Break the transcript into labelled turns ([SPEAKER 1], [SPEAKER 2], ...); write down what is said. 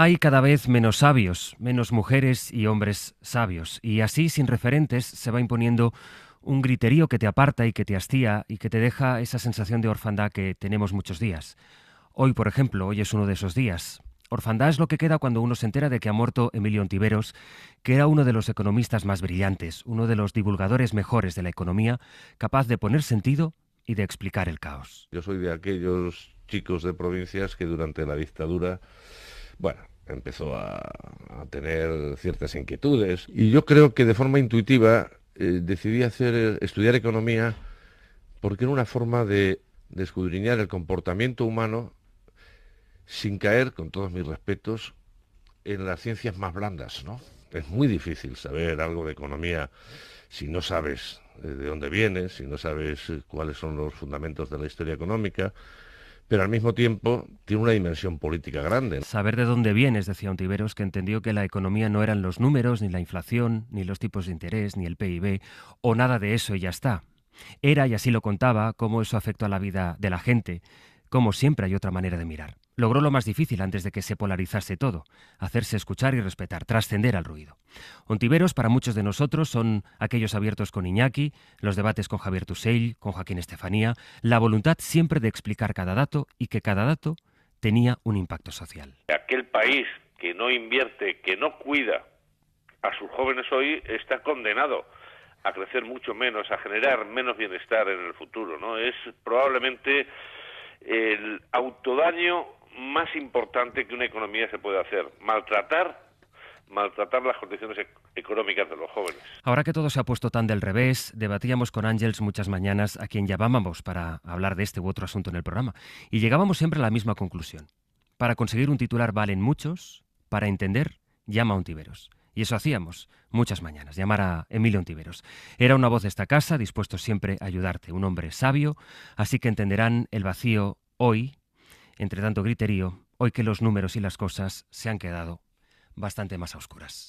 [SPEAKER 1] Hay cada vez menos sabios, menos mujeres y hombres sabios, y así, sin referentes, se va imponiendo un griterío que te aparta y que te hastía y que te deja esa sensación de orfandad que tenemos muchos días. Hoy, por ejemplo, hoy es uno de esos días. Orfandad es lo que queda cuando uno se entera de que ha muerto Emilio Ontiveros, que era uno de los economistas más brillantes, uno de los divulgadores mejores de la economía, capaz de poner sentido y de explicar el caos.
[SPEAKER 2] Yo soy de aquellos chicos de provincias que durante la dictadura bueno, empezó a, tener ciertas inquietudes y yo creo que de forma intuitiva eh, decidí hacer, eh, estudiar economía porque era una forma de, de escudriñar el comportamiento humano sin caer, con todos mis respetos, en las ciencias más blandas, Es muy difícil saber algo de economía si no sabes eh, de dónde viene, si no sabes cuáles son los fundamentos de la historia económica, pero al mismo tiempo tiene una dimensión política grande.
[SPEAKER 1] Saber de dónde vienes, decía Ontiveros, que entendió que la economía no eran los números, ni la inflación, ni los tipos de interés, ni el PIB, o nada de eso y ya está. Era, y así lo contaba, cómo eso afectó a la vida de la gente, como siempre hay otra manera de mirar. Logró lo más difícil antes de que se polarizase todo, hacerse escuchar y respetar, trascender al ruido. Ontiveros para muchos de nosotros son aquellos abiertos con Iñaki, los debates con Javier Tusell, con Joaquín Estefanía, la voluntad siempre de explicar cada dato y que cada dato tenía un impacto social.
[SPEAKER 2] Aquel país que no invierte, que no cuida a sus jóvenes hoy, está condenado a crecer mucho menos, a generar menos bienestar en el futuro. ¿no? Es probablemente el autodaño más importante que una economía se puede hacer. Maltratar maltratar las condiciones económicas de los jóvenes.
[SPEAKER 1] Ahora que todo se ha puesto tan del revés, debatíamos con Ángels muchas mañanas a quien llamábamos para hablar de este u otro asunto en el programa y llegábamos siempre a la misma conclusión. Para conseguir un titular valen muchos, para entender llama a Ontiveros. Y eso hacíamos muchas mañanas, llamar a Emilio Ontiveros. Era una voz de esta casa, dispuesto siempre a ayudarte, un hombre sabio, así que entenderán el vacío hoy, entre tanto griterío, hoy que los números y las cosas se han quedado bastante más oscuras.